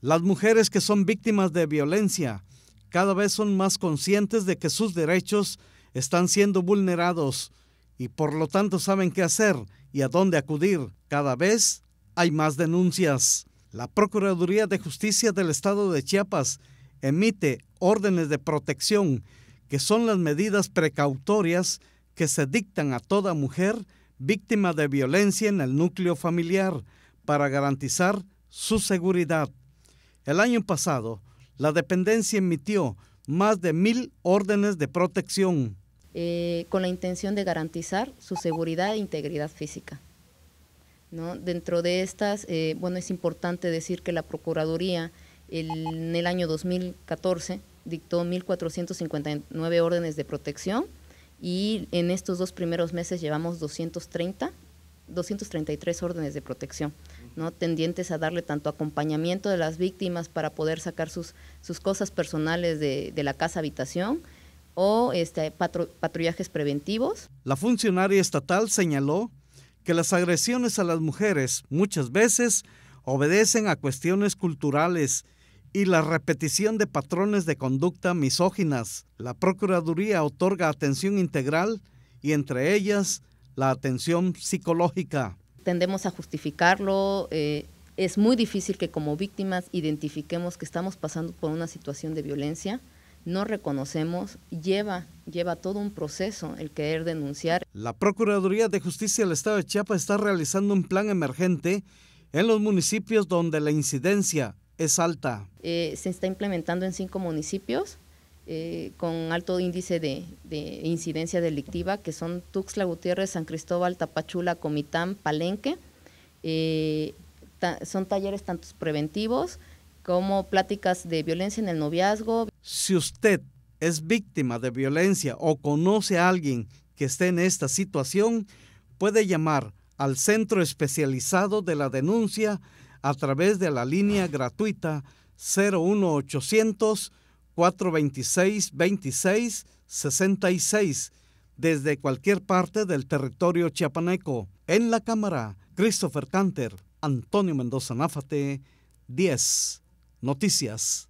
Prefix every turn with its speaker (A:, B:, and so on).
A: Las mujeres que son víctimas de violencia cada vez son más conscientes de que sus derechos están siendo vulnerados y por lo tanto saben qué hacer y a dónde acudir. Cada vez hay más denuncias. La Procuraduría de Justicia del Estado de Chiapas emite órdenes de protección, que son las medidas precautorias que se dictan a toda mujer víctima de violencia en el núcleo familiar para garantizar su seguridad. El año pasado, la dependencia emitió más de mil órdenes de protección.
B: Eh, con la intención de garantizar su seguridad e integridad física. Dentro de estas, eh, bueno, es importante decir que la Procuraduría en el año 2014 dictó 1.459 órdenes de protección y en estos dos primeros meses llevamos 230, 233 órdenes de protección tendientes a darle tanto acompañamiento de las víctimas para poder sacar sus, cosas personales de, la casa-habitación o este, patrullajes preventivos.
A: La funcionaria estatal señaló que las agresiones a las mujeres muchas veces obedecen a cuestiones culturales y la repetición de patrones de conducta misóginas. La Procuraduría otorga atención integral y entre ellas la atención psicológica
B: tendemos a justificarlo. Eh, es muy difícil que como víctimas identifiquemos que estamos pasando por una situación de violencia. No reconocemos, lleva, lleva todo un proceso el querer denunciar.
A: La Procuraduría de Justicia del Estado de Chiapas está realizando un plan emergente en los municipios donde la incidencia es alta.
B: Eh, se está implementando en cinco municipios eh, con alto índice de, incidencia delictiva, que son Tuxla, Gutiérrez, San Cristóbal, Tapachula, Comitán, Palenque. Eh, son talleres tanto preventivos como pláticas de violencia en el noviazgo. Si usted
A: es víctima de violencia o conoce a alguien que esté en esta situación, puede llamar al Centro Especializado de la Denuncia a través de la línea gratuita 01800 426 66 desde cualquier parte del territorio chiapaneco. En la Cámara, Christopher Canter, Antonio Mendoza Náfate, 10 Noticias.